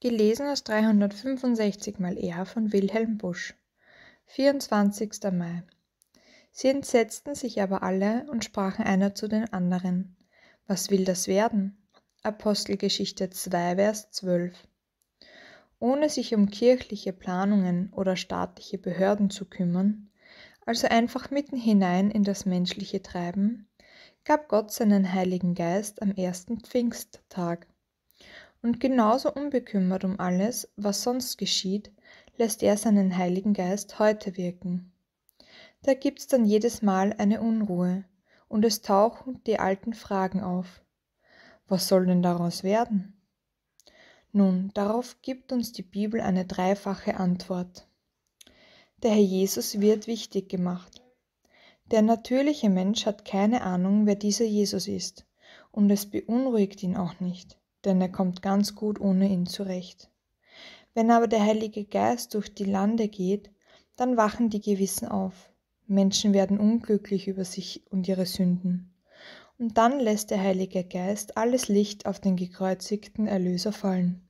Gelesen aus 365 mal R von Wilhelm Busch. 24. Mai. Sie entsetzten sich aber alle und sprachen einer zu den anderen. Was will das werden? Apostelgeschichte 2, Vers 12. Ohne sich um kirchliche Planungen oder staatliche Behörden zu kümmern, also einfach mitten hinein in das menschliche Treiben, gab Gott seinen Heiligen Geist am ersten Pfingsttag und genauso unbekümmert um alles, was sonst geschieht, lässt er seinen Heiligen Geist heute wirken. Da gibt's dann jedes Mal eine Unruhe und es tauchen die alten Fragen auf. Was soll denn daraus werden? Nun, darauf gibt uns die Bibel eine dreifache Antwort. Der Herr Jesus wird wichtig gemacht. Der natürliche Mensch hat keine Ahnung, wer dieser Jesus ist, und es beunruhigt ihn auch nicht denn er kommt ganz gut ohne ihn zurecht. Wenn aber der Heilige Geist durch die Lande geht, dann wachen die Gewissen auf. Menschen werden unglücklich über sich und ihre Sünden. Und dann lässt der Heilige Geist alles Licht auf den gekreuzigten Erlöser fallen.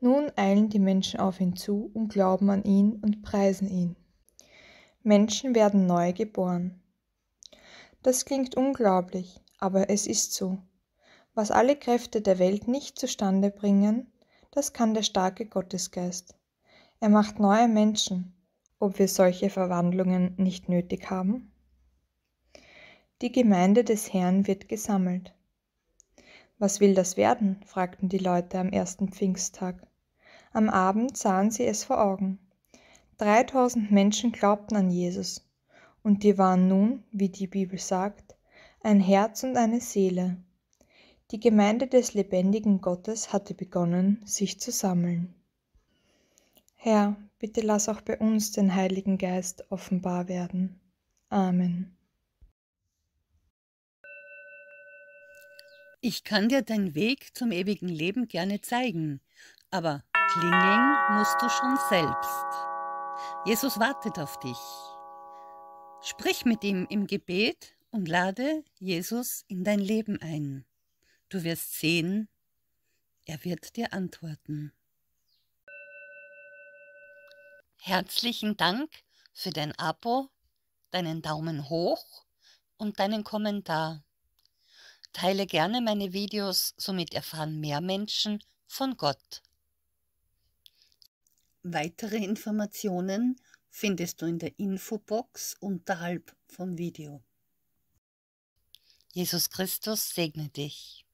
Nun eilen die Menschen auf ihn zu und glauben an ihn und preisen ihn. Menschen werden neu geboren. Das klingt unglaublich, aber es ist so. Was alle Kräfte der Welt nicht zustande bringen, das kann der starke Gottesgeist. Er macht neue Menschen, ob wir solche Verwandlungen nicht nötig haben. Die Gemeinde des Herrn wird gesammelt. Was will das werden? fragten die Leute am ersten Pfingsttag. Am Abend sahen sie es vor Augen. 3000 Menschen glaubten an Jesus, und die waren nun, wie die Bibel sagt, ein Herz und eine Seele, die Gemeinde des lebendigen Gottes hatte begonnen, sich zu sammeln. Herr, bitte lass auch bei uns den Heiligen Geist offenbar werden. Amen. Ich kann dir deinen Weg zum ewigen Leben gerne zeigen, aber klingeln musst du schon selbst. Jesus wartet auf dich. Sprich mit ihm im Gebet und lade Jesus in dein Leben ein. Du wirst sehen, er wird dir antworten. Herzlichen Dank für dein Abo, deinen Daumen hoch und deinen Kommentar. Teile gerne meine Videos, somit erfahren mehr Menschen von Gott. Weitere Informationen findest du in der Infobox unterhalb vom Video. Jesus Christus segne dich.